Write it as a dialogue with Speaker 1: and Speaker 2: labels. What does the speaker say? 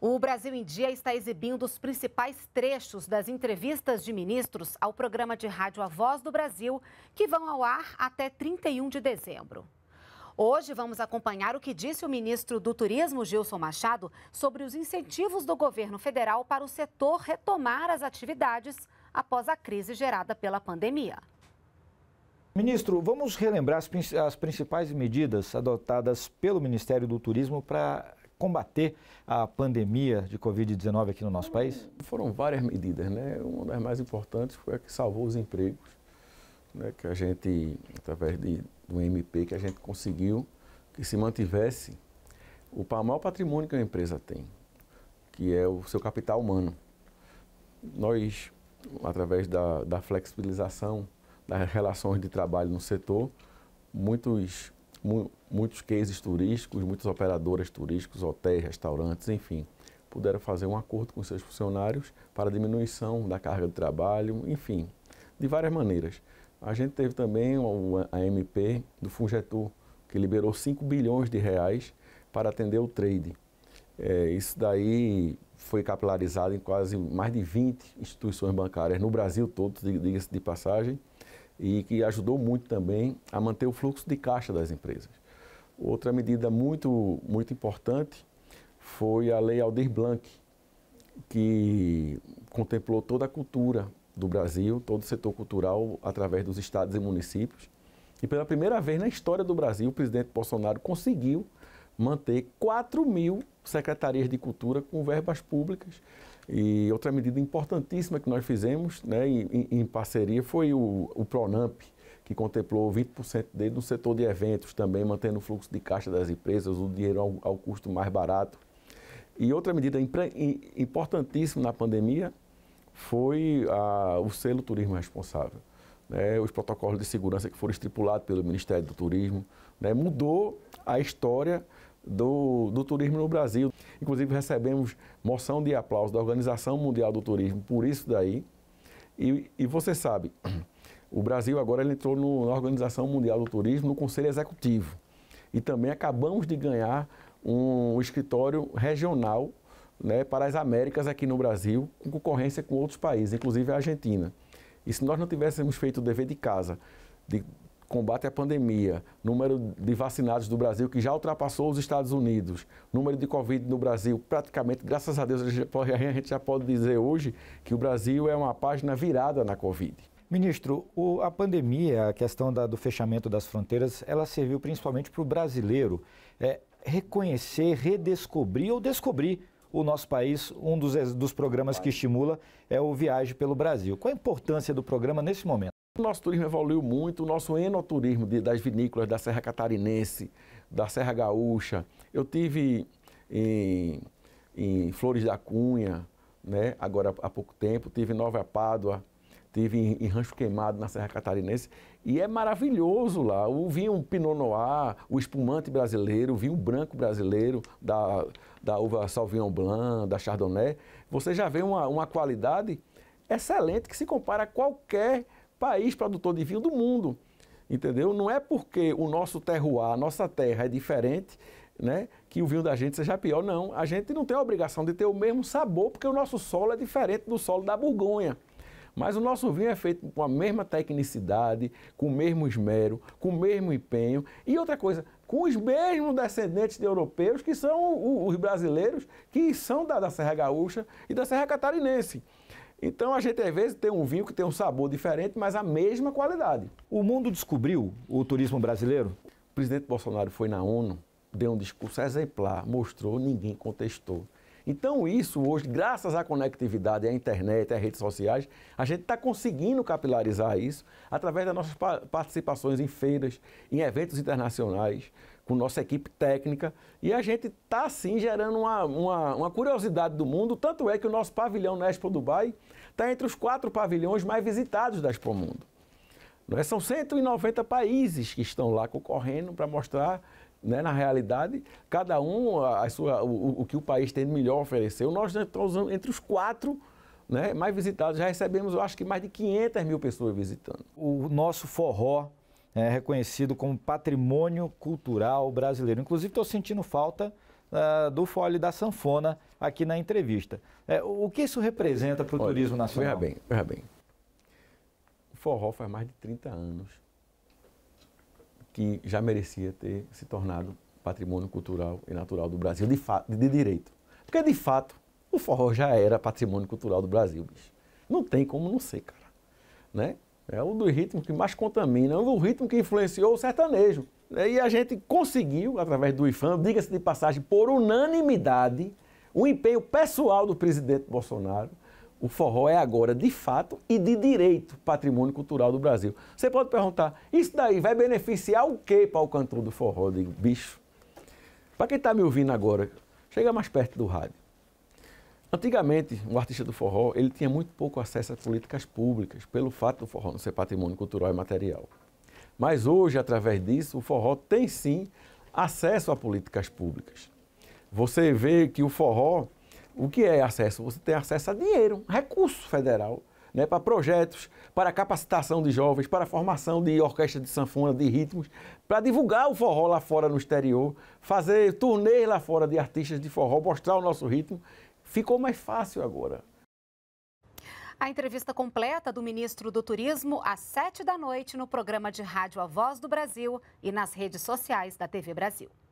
Speaker 1: O Brasil em Dia está exibindo os principais trechos das entrevistas de ministros ao programa de rádio A Voz do Brasil, que vão ao ar até 31 de dezembro. Hoje vamos acompanhar o que disse o ministro do Turismo, Gilson Machado, sobre os incentivos do governo federal para o setor retomar as atividades após a crise gerada pela pandemia. Ministro, vamos relembrar as, principais medidas adotadas pelo Ministério do Turismo para combater a pandemia de Covid-19 aqui no nosso país? Foram várias medidas, né? Uma das mais importantes
Speaker 2: foi a que salvou os empregos, né? que a gente, através de, do MP, que a gente conseguiu que se mantivesse o maior patrimônio que a empresa tem, que é o seu capital humano. Nós, através da, da flexibilização das relações de trabalho no setor, muitos muitos cases turísticos, muitas operadoras turísticas, hotéis, restaurantes, enfim, puderam fazer um acordo com seus funcionários para diminuição da carga de trabalho, enfim, de várias maneiras. A gente teve também a MP do Fungetur, que liberou 5 bilhões de reais para atender o trade. É, isso daí foi capilarizado em quase mais de 20 instituições bancárias no Brasil todo, diga-se de passagem, e que ajudou muito também a manter o fluxo de caixa das empresas. Outra medida muito, muito importante foi a Lei Aldir Blanc, que contemplou toda a cultura do Brasil, todo o setor cultural através dos estados e municípios. E pela primeira vez na história do Brasil, o presidente Bolsonaro conseguiu manter 4 mil secretarias de cultura com verbas públicas. E outra medida importantíssima que nós fizemos né, em, em parceria foi o, o PRONAMP, que contemplou 20% dele no setor de eventos também, mantendo o fluxo de caixa das empresas, o dinheiro ao, ao custo mais barato. E outra medida importantíssima na pandemia foi a, o selo turismo responsável. Né, os protocolos de segurança que foram estipulados pelo Ministério do Turismo, né, mudou a história do, do turismo no Brasil. Inclusive, recebemos moção de aplauso da Organização Mundial do Turismo por isso daí. E, e você sabe, o Brasil agora entrou no, na Organização Mundial do Turismo, no Conselho Executivo. E também acabamos de ganhar um escritório regional né, para as Américas aqui no Brasil, com concorrência com outros países, inclusive a Argentina. E se nós não tivéssemos feito o dever de casa, de combate à pandemia, número de vacinados do Brasil que já ultrapassou os Estados Unidos, número de Covid no Brasil, praticamente, graças a Deus, a gente já pode dizer hoje que o Brasil é uma página virada na
Speaker 1: Covid. Ministro, o, a pandemia, a questão da, do fechamento das fronteiras, ela serviu principalmente para o brasileiro é, reconhecer, redescobrir ou descobrir o nosso país, um dos, dos programas que estimula é o Viagem pelo Brasil. Qual a importância do programa nesse momento? O
Speaker 2: nosso turismo evoluiu muito, o nosso enoturismo de, das vinícolas da Serra Catarinense, da Serra Gaúcha. Eu tive em, em Flores da Cunha, né, agora há pouco tempo, tive em Nova Pádua, tive em, em, Rancho Queimado, na Serra Catarinense, e é maravilhoso lá. O vinho Pinot Noir, o espumante brasileiro, o vinho branco brasileiro, da, da uva Sauvignon Blanc, da Chardonnay, você já vê uma, uma qualidade excelente que se compara a qualquer país produtor de vinho do mundo. Entendeu? Não é porque o nosso terroir, a nossa terra é diferente, né, que o vinho da gente seja pior, não. A gente não tem a obrigação de ter o mesmo sabor, porque o nosso solo é diferente do solo da Burgonha. Mas o nosso vinho é feito com a mesma tecnicidade, com o mesmo esmero, com o mesmo empenho. E outra coisa, com os mesmos descendentes de europeus, que são os brasileiros, que são da, da Serra Gaúcha e da Serra Catarinense. Então a gente às vezes tem um vinho que tem um sabor diferente, mas a mesma qualidade. O mundo descobriu o turismo brasileiro? O presidente Bolsonaro foi na ONU, deu um discurso exemplar, mostrou, ninguém contestou. Então, isso hoje, graças à conectividade, à internet, às redes sociais, a gente está conseguindo capilarizar isso através das nossas participações em feiras, em eventos internacionais com nossa equipe técnica. E a gente está, assim gerando uma, uma, uma, curiosidade do mundo. Tanto é que o nosso pavilhão na Expo Dubai está entre os quatro pavilhões mais visitados da Expo Mundo. Né? São 190 países que estão lá concorrendo para mostrar, né, na realidade, cada um a sua, o, o que o país tem de melhor oferecer. Nós estamos tá entre os quatro né, mais visitados. Já recebemos, eu acho que mais de 500
Speaker 1: mil pessoas visitando. O nosso forró é reconhecido como patrimônio cultural brasileiro. Inclusive, estou sentindo falta uh, do fole da sanfona aqui na entrevista. É, o que isso representa para o turismo nacional? Veja bem, veja bem. O forró faz mais de 30 anos
Speaker 2: que já merecia ter se tornado patrimônio cultural e natural do Brasil, de, fato, de direito. Porque, de fato, o forró já era patrimônio cultural do Brasil, bicho. Não tem como não ser, cara. Né? É um dos ritmos que mais contamina, né? é um ritmo que influenciou o sertanejo. Né? E a gente conseguiu, através do IFAM, diga-se de passagem, por unanimidade, o um empenho pessoal do presidente Bolsonaro. O forró é agora, de fato e de direito, patrimônio cultural do Brasil. Você pode perguntar, isso daí vai beneficiar o quê para o cantor do forró? Eu digo, bicho, para quem está me ouvindo agora, chega mais perto do rádio. Antigamente, um artista do forró, ele tinha muito pouco acesso a políticas públicas, pelo fato do forró não ser patrimônio cultural e material. Mas hoje, através disso, o forró tem sim acesso a políticas públicas. Você vê que o forró, o que é acesso? Você tem acesso a dinheiro, recurso federal, né, para projetos, para capacitação de jovens, para formação de orquestra de sanfona, de ritmos, para divulgar o forró lá fora no exterior, fazer turnês lá fora de artistas de forró, mostrar o nosso ritmo Ficou mais fácil agora.
Speaker 1: A entrevista completa do ministro do Turismo às sete da noite no programa de rádio A Voz do Brasil e nas redes sociais da TV Brasil.